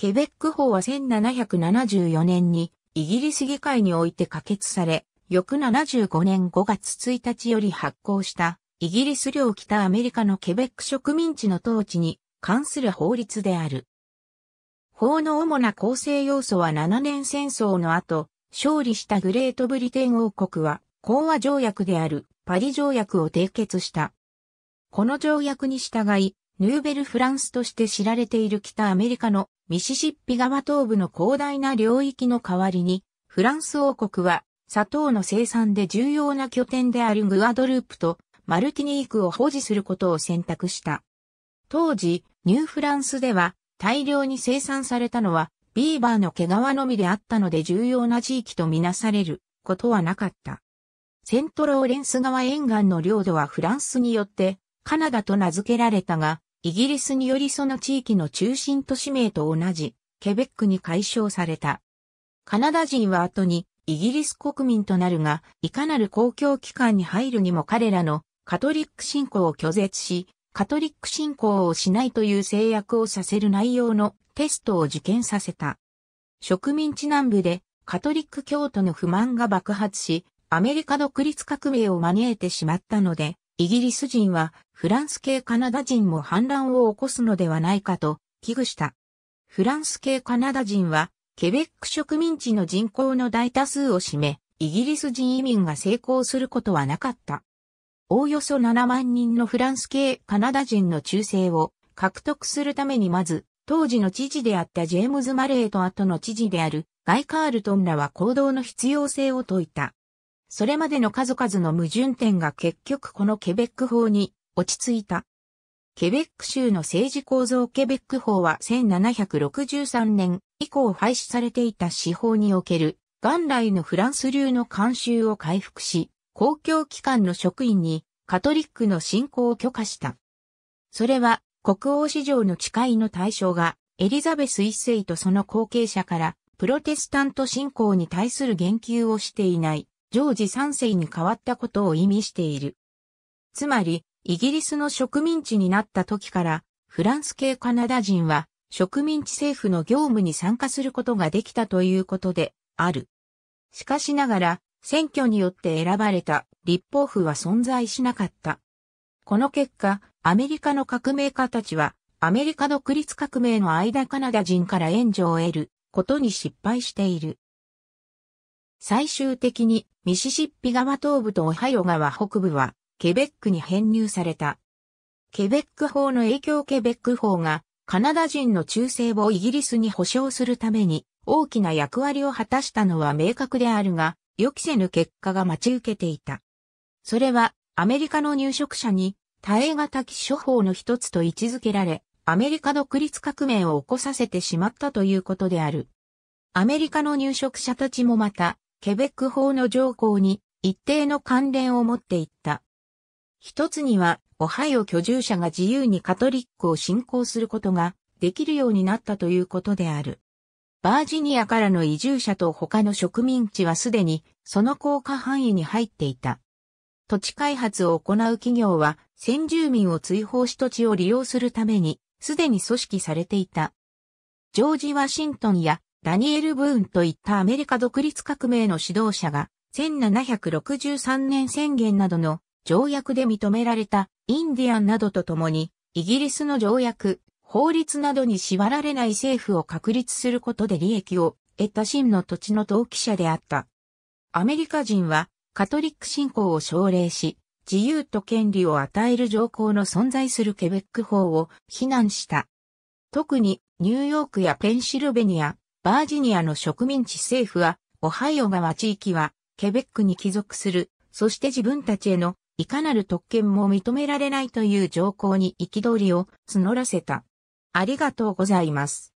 ケベック法は1774年にイギリス議会において可決され、翌75年5月1日より発行したイギリス領北アメリカのケベック植民地の統治に関する法律である。法の主な構成要素は7年戦争の後、勝利したグレートブリテン王国は、講和条約であるパリ条約を締結した。この条約に従い、ヌーベルフランスとして知られている北アメリカのミシシッピ川東部の広大な領域の代わりに、フランス王国は、砂糖の生産で重要な拠点であるグアドループとマルティニークを保持することを選択した。当時、ニューフランスでは大量に生産されたのはビーバーの毛皮のみであったので重要な地域とみなされることはなかった。セントローレンス川沿岸の領土はフランスによってカナダと名付けられたが、イギリスによりその地域の中心都市名と同じ、ケベックに解消された。カナダ人は後にイギリス国民となるが、いかなる公共機関に入るにも彼らのカトリック信仰を拒絶し、カトリック信仰をしないという制約をさせる内容のテストを受験させた。植民地南部でカトリック教徒の不満が爆発し、アメリカ独立革命を招いてしまったので、イギリス人はフランス系カナダ人も反乱を起こすのではないかと危惧した。フランス系カナダ人は、ケベック植民地の人口の大多数を占め、イギリス人移民が成功することはなかった。おおよそ7万人のフランス系カナダ人の忠誠を獲得するためにまず、当時の知事であったジェームズ・マレーと後の知事であるガイ・カールトンらは行動の必要性を説いた。それまでの数々の矛盾点が結局このケベック法に落ち着いた。ケベック州の政治構造ケベック法は1763年以降廃止されていた司法における元来のフランス流の慣習を回復し、公共機関の職員にカトリックの信仰を許可した。それは国王市場の誓いの対象がエリザベス一世とその後継者からプロテスタント信仰に対する言及をしていないジョージ三世に変わったことを意味している。つまり、イギリスの植民地になった時から、フランス系カナダ人は植民地政府の業務に参加することができたということである。しかしながら、選挙によって選ばれた立法府は存在しなかった。この結果、アメリカの革命家たちは、アメリカ独立革命の間カナダ人から援助を得ることに失敗している。最終的にミシシッピ川東部とオハイオ川北部はケベックに編入された。ケベック法の影響ケベック法がカナダ人の忠誠をイギリスに保障するために大きな役割を果たしたのは明確であるが、予期せぬ結果が待ち受けていた。それはアメリカの入植者に耐え難き処方の一つと位置づけられ、アメリカ独立革命を起こさせてしまったということである。アメリカの入植者たちもまた、ケベック法の条項に一定の関連を持っていった。一つには、オハイオ居住者が自由にカトリックを信仰することができるようになったということである。バージニアからの移住者と他の植民地はすでにその効果範囲に入っていた。土地開発を行う企業は先住民を追放し土地を利用するためにすでに組織されていた。ジョージ・ワシントンやダニエル・ブーンといったアメリカ独立革命の指導者が1763年宣言などの条約で認められたインディアンなどとともに、イギリスの条約、法律などに縛られない政府を確立することで利益を得た真の土地の登記者であった。アメリカ人はカトリック信仰を奨励し、自由と権利を与える条項の存在するケベック法を非難した。特にニューヨークやペンシルベニア、バージニアの植民地政府は、オハイオ川地域はケベックに帰属する、そして自分たちへのいかなる特権も認められないという条項に憤りを募らせた。ありがとうございます。